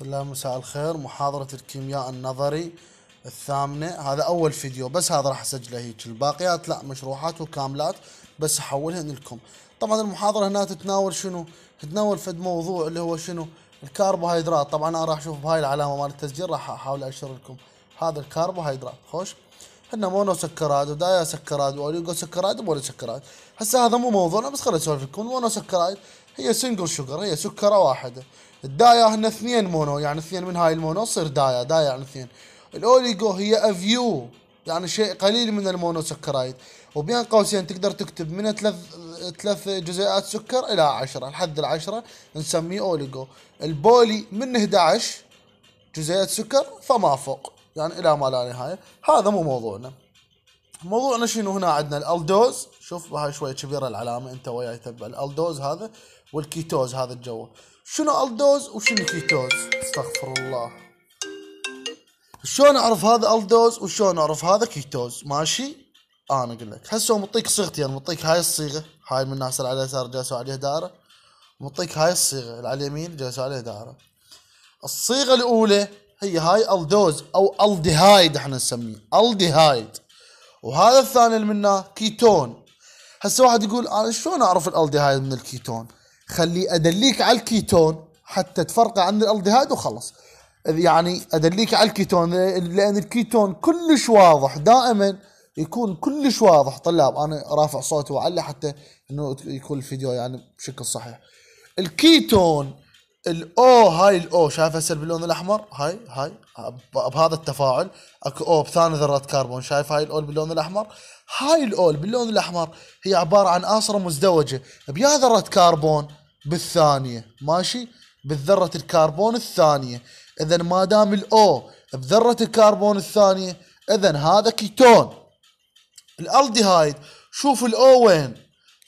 طلاب مساء الخير محاضرة الكيمياء النظري الثامنة هذا أول فيديو بس هذا راح أسجله هيك الباقيات لا مشروحات وكاملات بس أحولهن لكم طبعا المحاضرة هنا تتناول شنو تتناول فد موضوع اللي هو شنو الكربوهيدرات طبعا أنا راح أشوف بهاي العلامة مال التسجيل راح أحاول أشر لكم هذا الكربوهيدرات خوش احنا مونو سكرات ودايا سكرات واوليجو سكرات ومونو سكرات هسه هذا مو موضوعنا بس خليني اسولف لكم المونو سكرات هي سنجل شوجر هي سكره واحده الدايا هن اثنين مونو يعني اثنين من هاي المونو تصير دايا دايا يعني اثنين الاوليجو هي افيو يعني شيء قليل من المونو سكرايد وبين قوسين تقدر تكتب من ثلاث ثلاث جزيئات سكر الى عشرة لحد العشرة نسميه اوليجو البولي من 11 جزيئات سكر فما فوق يعني الى ما لا نهايه هذا مو موضوعنا موضوعنا شنو هنا عندنا الالدوز شوف هاي شويه كبيره العلامه انت وياي تبع الالدوز هذا والكيتوز هذا الجو شنو الدوز وشنو كيتوز استغفر الله شلون اعرف هذا الدوز وشلون اعرف هذا كيتوز ماشي انا اقول لك هسه معطيك صيغتي يعني معطيك هاي الصيغه هاي من الناس اللي على اليسار جالسوا عليها دائره معطيك هاي الصيغه اللي على اليمين جالسوا عليها دائره الصيغه الاولى هي هاي الدوز او الديهايد احنا نسميه الديهايد وهذا الثاني اللي منه كيتون هسه واحد يقول انا شلون اعرف الالديهايد من الكيتون خلي ادليك على الكيتون حتى تفرقه عن الالديهايد وخلص يعني ادليك على الكيتون لان الكيتون كلش واضح دائما يكون كلش واضح طلاب انا رافع صوتي وعلي حتى انه يكون الفيديو يعني بشكل صحيح الكيتون الاو هاي الاو شايف هسه باللون الاحمر هاي هاي بهذا التفاعل اكو او بثاني ذره كربون شايف هاي الاول باللون الاحمر هاي الاول باللون الاحمر هي عباره عن اصره مزدوجه بيا ذره كربون بالثانيه ماشي بالذره الكربون الثانيه اذا ما دام الاو بذره الكربون الثانيه اذا هذا كيتون الالديهايد شوف الاو وين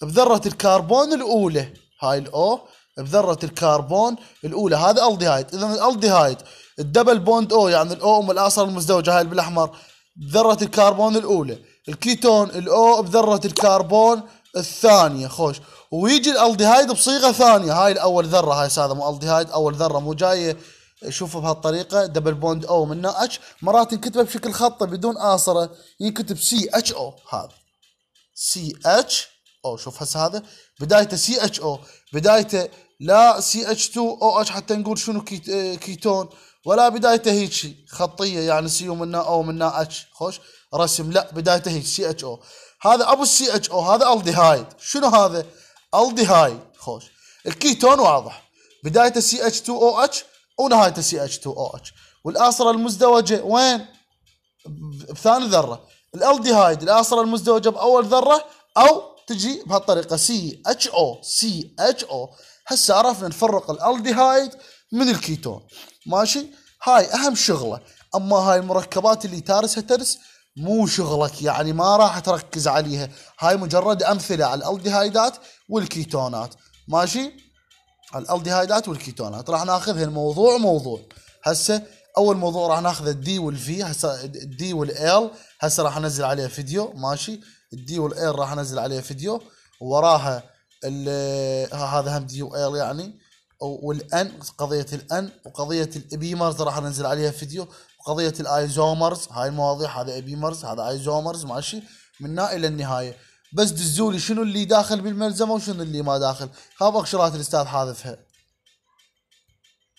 بذره الكربون الاولى هاي الاو بذره الكربون الاولى هذا الديهايد اذا الديهايد الدبل بوند او يعني الاو ام الاصل المزدوجه هاي بالاحمر بذره الكربون الاولى الكيتون الاو بذره الكربون الثانيه خوش ويجي الالديهايد بصيغه ثانيه هاي الاول ذره هاي هذا مو الديهايد اول ذره مو جايه شوفوا بهالطريقه دبل بوند او منه اتش مرات ينكتب بشكل خطي بدون اصره ينكتب سي اتش او هذا سي اتش او شوف هسه هذا بدايته سي اتش او بدايته لا سي اتش 2 او اتش حتى نقول شنو آه، كيتون ولا بدايته هيك شيء خطيه يعني سي منا او منا اتش خوش رسم لا بدايته هيك سي اتش او هذا ابو السي اتش او هذا الديهايد شنو هذا؟ الديهايد خوش الكيتون واضح بدايته سي اتش 2 او اتش ونهايته سي اتش 2 او اتش والاصره المزدوجه وين؟ بثاني ذره الالديهايد الاصره المزدوجه باول ذره او تجي بهالطريقه سي اتش او سي اتش او هسه عرفنا نفرق الالديهايد من الكيتون ماشي هاي اهم شغله اما هاي المركبات اللي تارسها ترس مو شغلك يعني ما راح تركز عليها هاي مجرد امثله على الالديهايدات والكيتونات ماشي الالديهايدات والكيتونات راح ناخذها الموضوع موضوع هسه اول موضوع راح ناخذ الدي والفي هسه الدي والال هسه راح انزل عليه فيديو ماشي الدي والاير راح انزل عليه فيديو وراها هذا هم دي واير يعني والان قضيه الان وقضيه الابيمرز راح انزل عليها فيديو وقضيه الايزومرز هاي المواضيع هذا ابيمرز هذا ايزومرز ماشي من الى النهايه بس دزولي شنو اللي داخل بالملزمه وشنو اللي ما داخل هذا اقشرات الاستاذ حاذفها